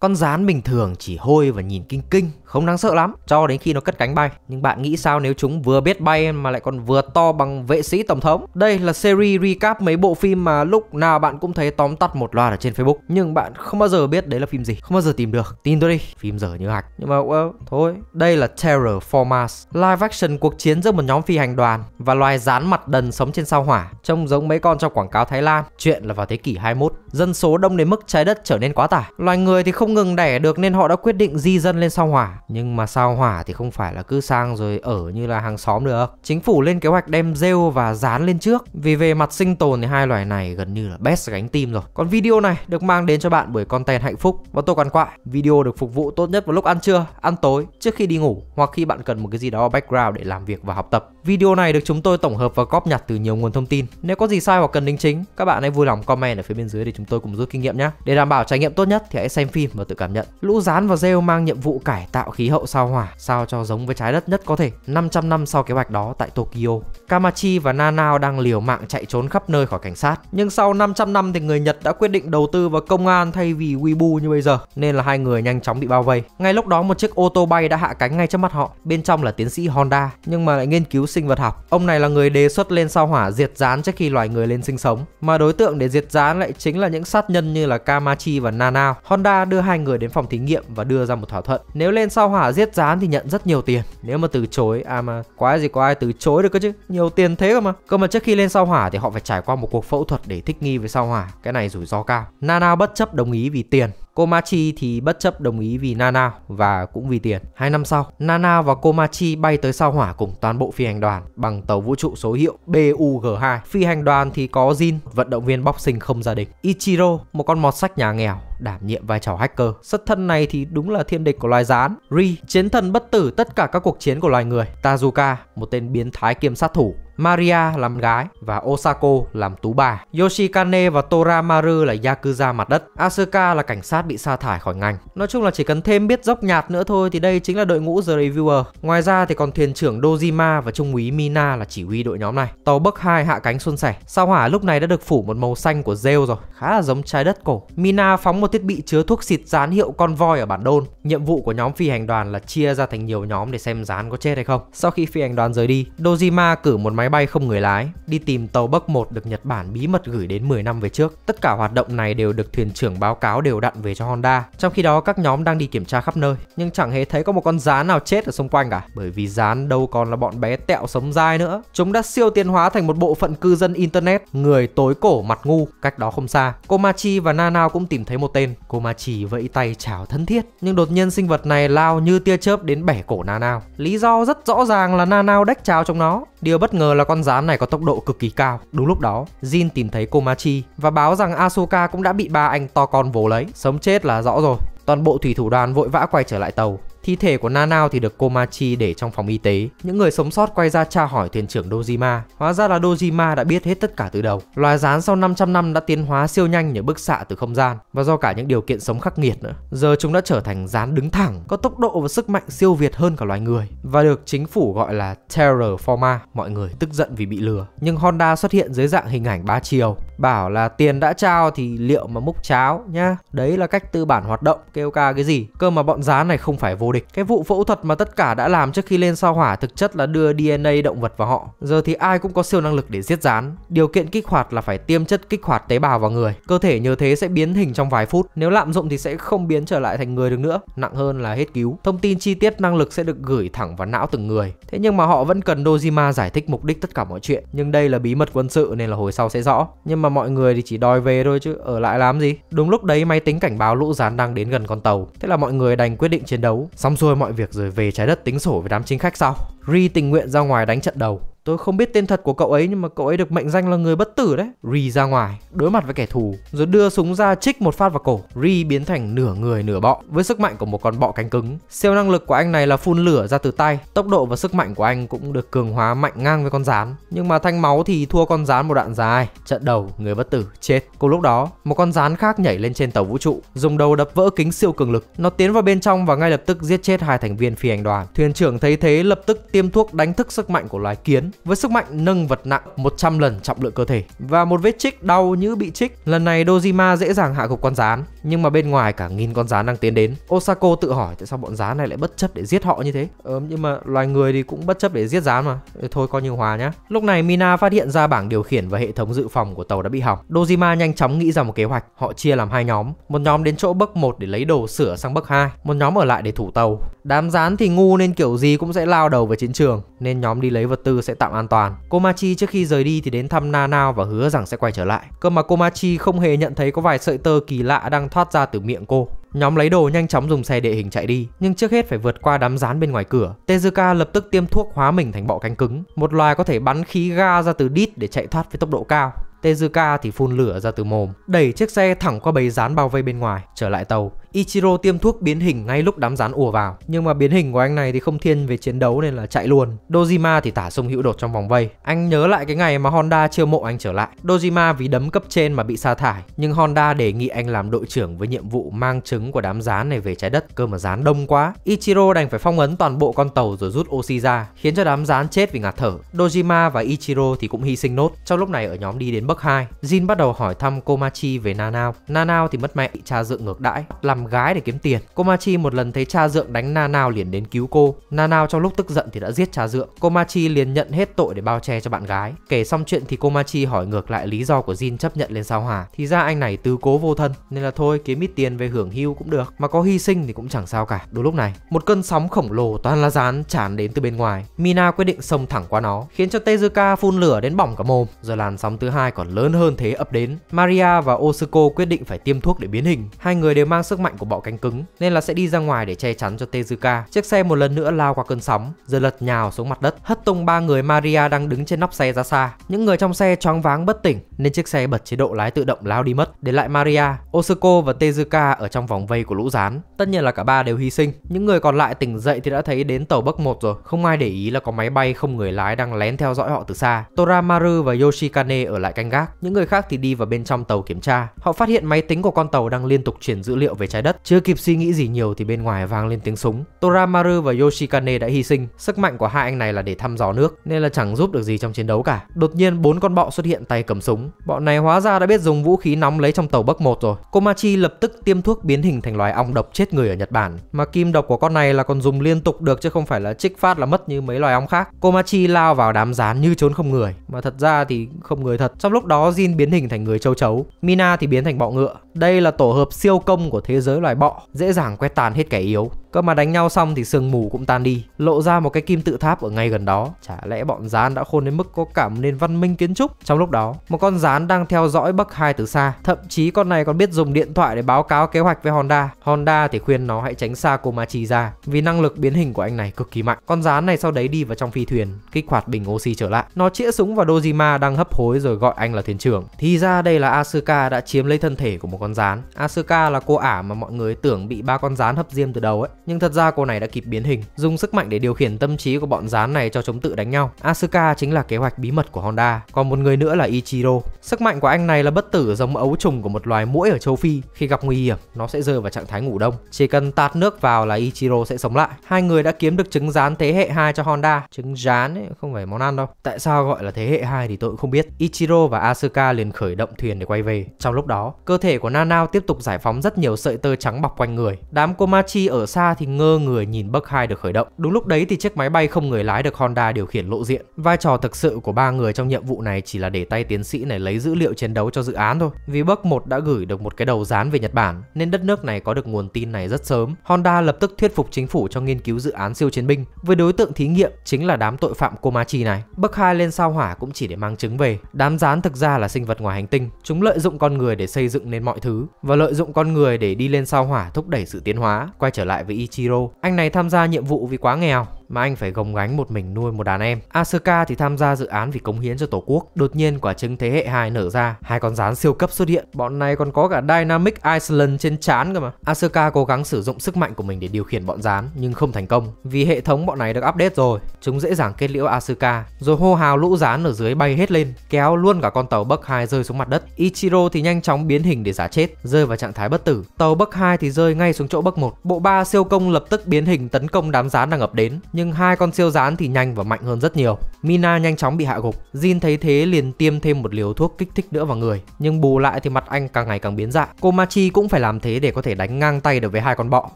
Con rán bình thường chỉ hôi và nhìn kinh kinh, không đáng sợ lắm cho đến khi nó cất cánh bay. Nhưng bạn nghĩ sao nếu chúng vừa biết bay mà lại còn vừa to bằng vệ sĩ tổng thống? Đây là series recap mấy bộ phim mà lúc nào bạn cũng thấy tóm tắt một loạt ở trên Facebook, nhưng bạn không bao giờ biết đấy là phim gì, không bao giờ tìm được. Tin tôi đi, phim dở như hạch. Nhưng mà well, ờ, thôi, đây là Terror Formas, live action cuộc chiến giữa một nhóm phi hành đoàn và loài rán mặt đần sống trên sao hỏa, trông giống mấy con trong quảng cáo Thái Lan. Chuyện là vào thế kỷ 21, dân số đông đến mức trái đất trở nên quá tải, loài người thì không không ngừng đẻ được nên họ đã quyết định di dân lên sao hỏa. Nhưng mà sao hỏa thì không phải là cứ sang rồi ở như là hàng xóm được. Chính phủ lên kế hoạch đem rêu và dán lên trước. Vì về mặt sinh tồn thì hai loài này gần như là best gánh tim rồi. Còn video này được mang đến cho bạn bởi content hạnh phúc và tôi còn quại. Video được phục vụ tốt nhất vào lúc ăn trưa, ăn tối, trước khi đi ngủ hoặc khi bạn cần một cái gì đó background để làm việc và học tập. Video này được chúng tôi tổng hợp và góp nhặt từ nhiều nguồn thông tin. Nếu có gì sai hoặc cần đính chính, các bạn hãy vui lòng comment ở phía bên dưới để chúng tôi cùng rút kinh nghiệm nhé. Để đảm bảo trải nghiệm tốt nhất thì hãy xem phim và tự cảm nhận. Lũ rán và rêu mang nhiệm vụ cải tạo khí hậu sao hỏa sao cho giống với trái đất nhất có thể 500 năm sau kế hoạch đó tại Tokyo. Kamachi và Nanao đang liều mạng chạy trốn khắp nơi khỏi cảnh sát. Nhưng sau 500 năm thì người Nhật đã quyết định đầu tư vào công an thay vì Weibo như bây giờ, nên là hai người nhanh chóng bị bao vây. Ngay lúc đó một chiếc ô tô bay đã hạ cánh ngay trước mắt họ, bên trong là tiến sĩ Honda nhưng mà lại nghiên cứu sinh vật học. Ông này là người đề xuất lên sao hỏa diệt rán trước khi loài người lên sinh sống, mà đối tượng để diệt rán lại chính là những sát nhân như là Kamachi và Nanao. Honda đưa hai người đến phòng thí nghiệm và đưa ra một thỏa thuận. Nếu lên sao hỏa giết rán thì nhận rất nhiều tiền. Nếu mà từ chối, à mà quái gì có ai từ chối được cơ chứ. Nhiều tiền thế cơ mà. Cơ mà trước khi lên sao hỏa thì họ phải trải qua một cuộc phẫu thuật để thích nghi với sao hỏa. Cái này rủi ro cao. Nana bất chấp đồng ý vì tiền Komachi thì bất chấp đồng ý vì Nana và cũng vì tiền. Hai năm sau, Nana và Komachi bay tới sao hỏa cùng toàn bộ phi hành đoàn bằng tàu vũ trụ số hiệu BUG2. Phi hành đoàn thì có Jin, vận động viên boxing không gia đình, Ichiro, một con mọt sách nhà nghèo đảm nhiệm vai trò hacker. Sắt thân này thì đúng là thiên địch của loài rán. Ri, chiến thần bất tử tất cả các cuộc chiến của loài người. Tazuka, một tên biến thái kiêm sát thủ Maria làm gái và Osako làm tú bà. Yoshikane và Toramaru là yakuza mặt đất. Asuka là cảnh sát bị sa thải khỏi ngành. Nói chung là chỉ cần thêm biết dốc nhạt nữa thôi thì đây chính là đội ngũ The Reviewer. Ngoài ra thì còn thuyền trưởng Dojima và trung úy Mina là chỉ huy đội nhóm này. Tàu Bắc 2 hạ cánh xuân sẻ. Sao hỏa lúc này đã được phủ một màu xanh của rêu rồi, khá là giống trái đất cổ. Mina phóng một thiết bị chứa thuốc xịt dán hiệu con voi ở bản đôn. Nhiệm vụ của nhóm phi hành đoàn là chia ra thành nhiều nhóm để xem dán có chết hay không. Sau khi phi hành đoàn rời đi, Dojima cử một máy máy bay không người lái đi tìm tàu Bắc 1 được Nhật Bản bí mật gửi đến 10 năm về trước. Tất cả hoạt động này đều được thuyền trưởng báo cáo đều đặn về cho Honda. Trong khi đó các nhóm đang đi kiểm tra khắp nơi nhưng chẳng hề thấy có một con rán nào chết ở xung quanh cả bởi vì rán đâu còn là bọn bé tẹo sống dai nữa. Chúng đã siêu tiến hóa thành một bộ phận cư dân internet, người tối cổ mặt ngu, cách đó không xa. Komachi và Nanao cũng tìm thấy một tên. Komachi vẫy tay chào thân thiết nhưng đột nhiên sinh vật này lao như tia chớp đến bẻ cổ Nanao. Lý do rất rõ ràng là Nanao đách chào trong nó. Điều bất ngờ là con gián này có tốc độ cực kỳ cao. Đúng lúc đó, Jin tìm thấy Komachi và báo rằng Asuka cũng đã bị ba anh to con vồ lấy. Sống chết là rõ rồi. Toàn bộ thủy thủ đoàn vội vã quay trở lại tàu. Thi thể của Nanao thì được Komachi để trong phòng y tế. Những người sống sót quay ra tra hỏi thuyền trưởng Dojima. Hóa ra là Dojima đã biết hết tất cả từ đầu. Loài rán sau 500 năm đã tiến hóa siêu nhanh nhờ bức xạ từ không gian và do cả những điều kiện sống khắc nghiệt nữa. Giờ chúng đã trở thành rán đứng thẳng, có tốc độ và sức mạnh siêu việt hơn cả loài người và được chính phủ gọi là Terror Forma. Mọi người tức giận vì bị lừa. Nhưng Honda xuất hiện dưới dạng hình ảnh ba chiều bảo là tiền đã trao thì liệu mà múc cháo nhá đấy là cách tư bản hoạt động kêu ca cái gì cơ mà bọn giá này không phải vô địch cái vụ phẫu thuật mà tất cả đã làm trước khi lên sao hỏa thực chất là đưa dna động vật vào họ giờ thì ai cũng có siêu năng lực để giết rán điều kiện kích hoạt là phải tiêm chất kích hoạt tế bào vào người cơ thể nhờ thế sẽ biến hình trong vài phút nếu lạm dụng thì sẽ không biến trở lại thành người được nữa nặng hơn là hết cứu thông tin chi tiết năng lực sẽ được gửi thẳng vào não từng người thế nhưng mà họ vẫn cần dojima giải thích mục đích tất cả mọi chuyện nhưng đây là bí mật quân sự nên là hồi sau sẽ rõ nhưng mà mà mọi người thì chỉ đòi về thôi chứ ở lại làm gì. Đúng lúc đấy máy tính cảnh báo lũ rán đang đến gần con tàu. Thế là mọi người đành quyết định chiến đấu. Xong xuôi mọi việc rồi về trái đất tính sổ với đám chính khách sau. Ri tình nguyện ra ngoài đánh trận đầu. Tôi không biết tên thật của cậu ấy nhưng mà cậu ấy được mệnh danh là người bất tử đấy. Ri ra ngoài, đối mặt với kẻ thù, rồi đưa súng ra chích một phát vào cổ. Ri biến thành nửa người nửa bọ với sức mạnh của một con bọ cánh cứng. Siêu năng lực của anh này là phun lửa ra từ tay. Tốc độ và sức mạnh của anh cũng được cường hóa mạnh ngang với con rán. Nhưng mà thanh máu thì thua con rán một đoạn dài. Trận đầu, người bất tử chết. Cùng lúc đó, một con rán khác nhảy lên trên tàu vũ trụ, dùng đầu đập vỡ kính siêu cường lực. Nó tiến vào bên trong và ngay lập tức giết chết hai thành viên phi hành đoàn. Thuyền trưởng thấy thế lập tức tiêm thuốc đánh thức sức mạnh của loài kiến với sức mạnh nâng vật nặng 100 lần trọng lượng cơ thể. Và một vết chích đau như bị chích, lần này Dojima dễ dàng hạ gục con rán, nhưng mà bên ngoài cả nghìn con rán đang tiến đến. Osako tự hỏi tại sao bọn rán này lại bất chấp để giết họ như thế. Ờ, nhưng mà loài người thì cũng bất chấp để giết rán mà. Ờ, thôi coi như hòa nhá. Lúc này Mina phát hiện ra bảng điều khiển và hệ thống dự phòng của tàu đã bị hỏng. Dojima nhanh chóng nghĩ ra một kế hoạch. Họ chia làm hai nhóm, một nhóm đến chỗ bậc 1 để lấy đồ sửa sang bậc 2, một nhóm ở lại để thủ tàu. Đám rán thì ngu nên kiểu gì cũng sẽ lao đầu vào chiến trường, nên nhóm đi lấy vật tư sẽ tạm an toàn. Komachi trước khi rời đi thì đến thăm Nanao và hứa rằng sẽ quay trở lại. Cơ mà Komachi không hề nhận thấy có vài sợi tơ kỳ lạ đang thoát ra từ miệng cô. Nhóm lấy đồ nhanh chóng dùng xe địa hình chạy đi, nhưng trước hết phải vượt qua đám rán bên ngoài cửa. Tezuka lập tức tiêm thuốc hóa mình thành bọ cánh cứng, một loài có thể bắn khí ga ra từ đít để chạy thoát với tốc độ cao. Tezuka thì phun lửa ra từ mồm, đẩy chiếc xe thẳng qua bầy rán bao vây bên ngoài, trở lại tàu. Ichiro tiêm thuốc biến hình ngay lúc đám rán ùa vào, nhưng mà biến hình của anh này thì không thiên về chiến đấu nên là chạy luôn. Dojima thì tả sung hữu đột trong vòng vây. Anh nhớ lại cái ngày mà Honda chiêu mộ anh trở lại. Dojima vì đấm cấp trên mà bị sa thải, nhưng Honda đề nghị anh làm đội trưởng với nhiệm vụ mang trứng của đám rán này về trái đất, cơ mà rán đông quá. Ichiro đành phải phong ấn toàn bộ con tàu rồi rút oxy ra, khiến cho đám rán chết vì ngạt thở. Dojima và Ichiro thì cũng hy sinh nốt. Trong lúc này ở nhóm đi đến Bắc bậc 2, Jin bắt đầu hỏi thăm Komachi về Nanao. Nanao thì mất mẹ, bị cha dượng ngược đãi, làm gái để kiếm tiền. Komachi một lần thấy cha dượng đánh Nanao liền đến cứu cô. Nanao trong lúc tức giận thì đã giết cha dượng. Komachi liền nhận hết tội để bao che cho bạn gái. Kể xong chuyện thì Komachi hỏi ngược lại lý do của Jin chấp nhận lên sao hỏa. Thì ra anh này tứ cố vô thân, nên là thôi kiếm ít tiền về hưởng hưu cũng được, mà có hy sinh thì cũng chẳng sao cả. Đúng lúc này, một cơn sóng khổng lồ toàn là rán tràn đến từ bên ngoài. Mina quyết định xông thẳng qua nó, khiến cho Tezuka phun lửa đến bỏng cả mồm. Rồi làn sóng thứ hai còn lớn hơn thế ập đến. Maria và Osuko quyết định phải tiêm thuốc để biến hình. Hai người đều mang sức mạnh của bọ cánh cứng nên là sẽ đi ra ngoài để che chắn cho Tezuka. Chiếc xe một lần nữa lao qua cơn sóng, rồi lật nhào xuống mặt đất, hất tung ba người Maria đang đứng trên nóc xe ra xa. Những người trong xe choáng váng bất tỉnh nên chiếc xe bật chế độ lái tự động lao đi mất, để lại Maria, Osuko và Tezuka ở trong vòng vây của lũ rán. Tất nhiên là cả ba đều hy sinh. Những người còn lại tỉnh dậy thì đã thấy đến tàu Bắc một rồi, không ai để ý là có máy bay không người lái đang lén theo dõi họ từ xa. Toramaru và Yoshikane ở lại cánh canh gác, những người khác thì đi vào bên trong tàu kiểm tra. Họ phát hiện máy tính của con tàu đang liên tục chuyển dữ liệu về trái đất. Chưa kịp suy nghĩ gì nhiều thì bên ngoài vang lên tiếng súng. Toramaru và Yoshikane đã hy sinh. Sức mạnh của hai anh này là để thăm dò nước nên là chẳng giúp được gì trong chiến đấu cả. Đột nhiên bốn con bọ xuất hiện tay cầm súng. Bọn này hóa ra đã biết dùng vũ khí nóng lấy trong tàu Bắc một rồi. Komachi lập tức tiêm thuốc biến hình thành loài ong độc chết người ở Nhật Bản. Mà kim độc của con này là còn dùng liên tục được chứ không phải là trích phát là mất như mấy loài ong khác. Komachi lao vào đám rán như trốn không người, mà thật ra thì không người thật. Trong lúc đó Jin biến hình thành người châu chấu, Mina thì biến thành bọ ngựa. Đây là tổ hợp siêu công của thế giới loài bọ, dễ dàng quét tàn hết kẻ yếu. Cơ mà đánh nhau xong thì sương mù cũng tan đi, lộ ra một cái kim tự tháp ở ngay gần đó. Chả lẽ bọn rán đã khôn đến mức có cả một nền văn minh kiến trúc. Trong lúc đó, một con rán đang theo dõi Bắc Hai từ xa, thậm chí con này còn biết dùng điện thoại để báo cáo kế hoạch với Honda. Honda thì khuyên nó hãy tránh xa Komachi ra, vì năng lực biến hình của anh này cực kỳ mạnh. Con rán này sau đấy đi vào trong phi thuyền, kích hoạt bình oxy trở lại. Nó chĩa súng vào Dojima đang hấp hối rồi gọi anh anh là thuyền trưởng. Thì ra đây là Asuka đã chiếm lấy thân thể của một con rán. Asuka là cô ả mà mọi người tưởng bị ba con rán hấp diêm từ đầu ấy, nhưng thật ra cô này đã kịp biến hình, dùng sức mạnh để điều khiển tâm trí của bọn rán này cho chống tự đánh nhau. Asuka chính là kế hoạch bí mật của Honda, còn một người nữa là Ichiro. Sức mạnh của anh này là bất tử giống ấu trùng của một loài muỗi ở châu Phi, khi gặp nguy hiểm, nó sẽ rơi vào trạng thái ngủ đông. Chỉ cần tạt nước vào là Ichiro sẽ sống lại. Hai người đã kiếm được trứng rán thế hệ 2 cho Honda. Trứng rán ấy không phải món ăn đâu. Tại sao gọi là thế hệ 2 thì tôi cũng không biết. Ichiro và và Asuka liền khởi động thuyền để quay về. Trong lúc đó, cơ thể của Nanao tiếp tục giải phóng rất nhiều sợi tơ trắng bọc quanh người. Đám Komachi ở xa thì ngơ người nhìn Buck hai được khởi động. Đúng lúc đấy thì chiếc máy bay không người lái được Honda điều khiển lộ diện. Vai trò thực sự của ba người trong nhiệm vụ này chỉ là để tay tiến sĩ này lấy dữ liệu chiến đấu cho dự án thôi. Vì Buck một đã gửi được một cái đầu dán về Nhật Bản nên đất nước này có được nguồn tin này rất sớm. Honda lập tức thuyết phục chính phủ cho nghiên cứu dự án siêu chiến binh với đối tượng thí nghiệm chính là đám tội phạm Komachi này. Buck hai lên sao hỏa cũng chỉ để mang chứng về. Đám dán thực ra là sinh vật ngoài hành tinh. Chúng lợi dụng con người để xây dựng nên mọi thứ và lợi dụng con người để đi lên sao hỏa thúc đẩy sự tiến hóa. Quay trở lại với Ichiro, anh này tham gia nhiệm vụ vì quá nghèo mà anh phải gồng gánh một mình nuôi một đàn em. Asuka thì tham gia dự án vì cống hiến cho tổ quốc. Đột nhiên quả trứng thế hệ 2 nở ra, hai con rán siêu cấp xuất hiện. Bọn này còn có cả Dynamic Iceland trên chán cơ mà. Asuka cố gắng sử dụng sức mạnh của mình để điều khiển bọn rán nhưng không thành công vì hệ thống bọn này được update rồi. Chúng dễ dàng kết liễu Asuka rồi hô hào lũ rán ở dưới bay hết lên, kéo luôn cả con tàu Buck 2 rơi xuống mặt đất. Ichiro thì nhanh chóng biến hình để giả chết, rơi vào trạng thái bất tử. Tàu Buck 2 thì rơi ngay xuống chỗ Buck 1. Bộ ba siêu công lập tức biến hình tấn công đám rán đang ập đến nhưng hai con siêu dán thì nhanh và mạnh hơn rất nhiều. Mina nhanh chóng bị hạ gục, Jin thấy thế liền tiêm thêm một liều thuốc kích thích nữa vào người, nhưng bù lại thì mặt anh càng ngày càng biến dạng. Komachi cũng phải làm thế để có thể đánh ngang tay được với hai con bọ.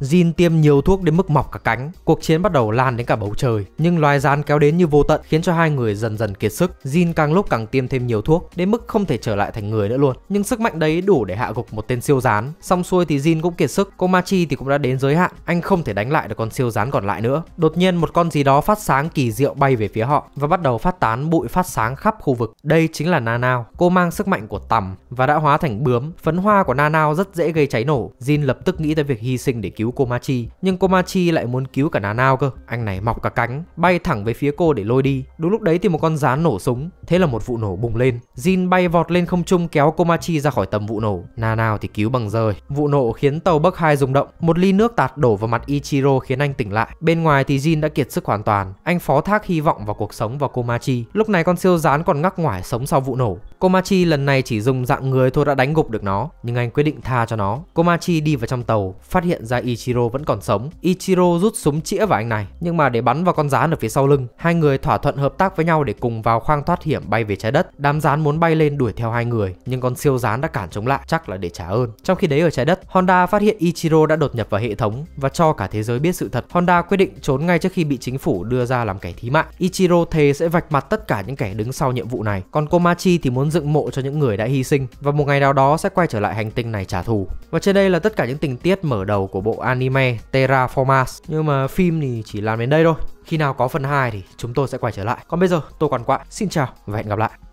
Jin tiêm nhiều thuốc đến mức mọc cả cánh, cuộc chiến bắt đầu lan đến cả bầu trời, nhưng loài rán kéo đến như vô tận khiến cho hai người dần dần kiệt sức. Jin càng lúc càng tiêm thêm nhiều thuốc đến mức không thể trở lại thành người nữa luôn. Nhưng sức mạnh đấy đủ để hạ gục một tên siêu rán. Xong xuôi thì Jin cũng kiệt sức, Komachi thì cũng đã đến giới hạn, anh không thể đánh lại được con siêu rán còn lại nữa. Đột nhiên một con gì đó phát sáng kỳ diệu bay về phía họ và bắt đầu phát tán bụi phát sáng khắp khu vực. Đây chính là Nanao, Cô mang sức mạnh của tầm và đã hóa thành bướm. Phấn hoa của Nanao rất dễ gây cháy nổ. Jin lập tức nghĩ tới việc hy sinh để cứu Komachi, nhưng Komachi lại muốn cứu cả Nanao cơ. Anh này mọc cả cánh, bay thẳng về phía cô để lôi đi. Đúng lúc đấy thì một con rán nổ súng, thế là một vụ nổ bùng lên. Jin bay vọt lên không trung kéo Komachi ra khỏi tầm vụ nổ. Nanao thì cứu bằng rơi. Vụ nổ khiến tàu Bắc Hai rung động, một ly nước tạt đổ vào mặt Ichiro khiến anh tỉnh lại. Bên ngoài thì Jin đã kiệt sức hoàn toàn, anh phó thác hy vọng vào cuộc sống vào Komachi. Lúc này con siêu rán còn ngắc ngoải sống sau vụ nổ. Komachi lần này chỉ dùng dạng người thôi đã đánh gục được nó, nhưng anh quyết định tha cho nó. Komachi đi vào trong tàu, phát hiện ra Ichiro vẫn còn sống. Ichiro rút súng chĩa vào anh này, nhưng mà để bắn vào con rán ở phía sau lưng, hai người thỏa thuận hợp tác với nhau để cùng vào khoang thoát hiểm bay về trái đất. Đám rán muốn bay lên đuổi theo hai người, nhưng con siêu rán đã cản chống lại, chắc là để trả ơn. Trong khi đấy ở trái đất, Honda phát hiện Ichiro đã đột nhập vào hệ thống và cho cả thế giới biết sự thật. Honda quyết định trốn ngay trước khi khi bị chính phủ đưa ra làm kẻ thí mạng. Ichiro thề sẽ vạch mặt tất cả những kẻ đứng sau nhiệm vụ này. Còn Komachi thì muốn dựng mộ cho những người đã hy sinh và một ngày nào đó sẽ quay trở lại hành tinh này trả thù. Và trên đây là tất cả những tình tiết mở đầu của bộ anime Terraformers. Nhưng mà phim thì chỉ làm đến đây thôi. Khi nào có phần 2 thì chúng tôi sẽ quay trở lại. Còn bây giờ tôi còn quạ. Xin chào và hẹn gặp lại.